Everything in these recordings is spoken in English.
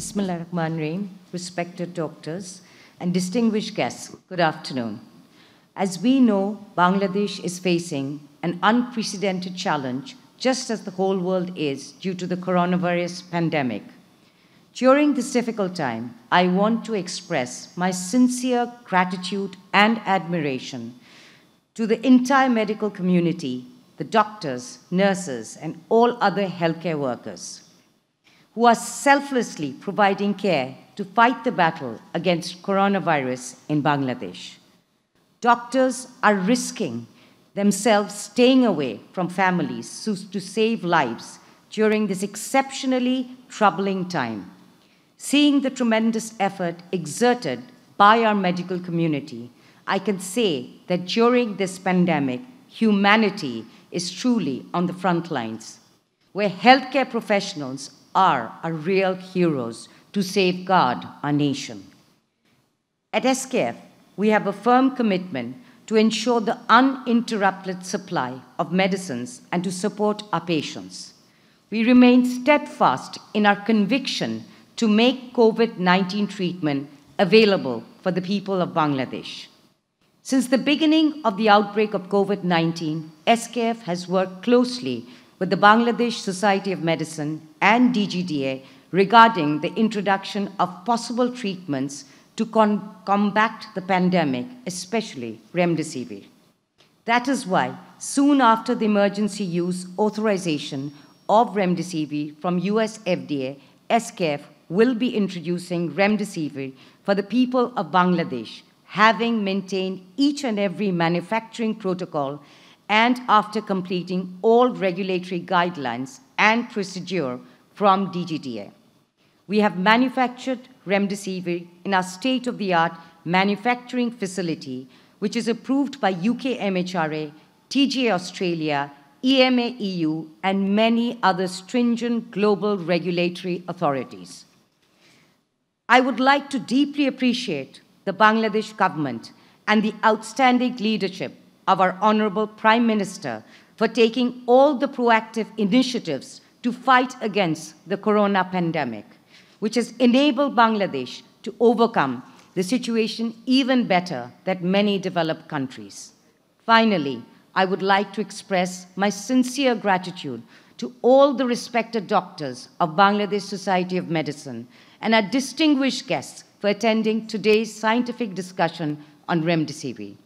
Bismillah Rahman Rahim, respected doctors, and distinguished guests, good afternoon. As we know, Bangladesh is facing an unprecedented challenge, just as the whole world is due to the coronavirus pandemic. During this difficult time, I want to express my sincere gratitude and admiration to the entire medical community, the doctors, nurses, and all other healthcare workers who are selflessly providing care to fight the battle against coronavirus in Bangladesh. Doctors are risking themselves staying away from families to save lives during this exceptionally troubling time. Seeing the tremendous effort exerted by our medical community, I can say that during this pandemic, humanity is truly on the front lines, where healthcare professionals are our real heroes to safeguard our nation. At SKF, we have a firm commitment to ensure the uninterrupted supply of medicines and to support our patients. We remain steadfast in our conviction to make COVID 19 treatment available for the people of Bangladesh. Since the beginning of the outbreak of COVID 19, SKF has worked closely with the Bangladesh Society of Medicine and DGDA regarding the introduction of possible treatments to combat the pandemic, especially remdesivir. That is why, soon after the emergency use authorization of remdesivir from US FDA, SKF will be introducing remdesivir for the people of Bangladesh, having maintained each and every manufacturing protocol and after completing all regulatory guidelines and procedure from DGDA. We have manufactured remdesivir in our state-of-the-art manufacturing facility, which is approved by UK MHRA, TGA Australia, EMA EU, and many other stringent global regulatory authorities. I would like to deeply appreciate the Bangladesh government and the outstanding leadership of our Honorable Prime Minister for taking all the proactive initiatives to fight against the corona pandemic, which has enabled Bangladesh to overcome the situation even better than many developed countries. Finally, I would like to express my sincere gratitude to all the respected doctors of Bangladesh Society of Medicine and our distinguished guests for attending today's scientific discussion on remdesivir.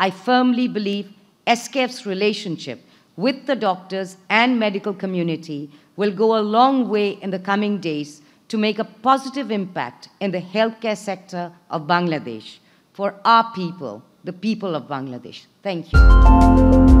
I firmly believe SKF's relationship with the doctors and medical community will go a long way in the coming days to make a positive impact in the healthcare sector of Bangladesh for our people, the people of Bangladesh. Thank you.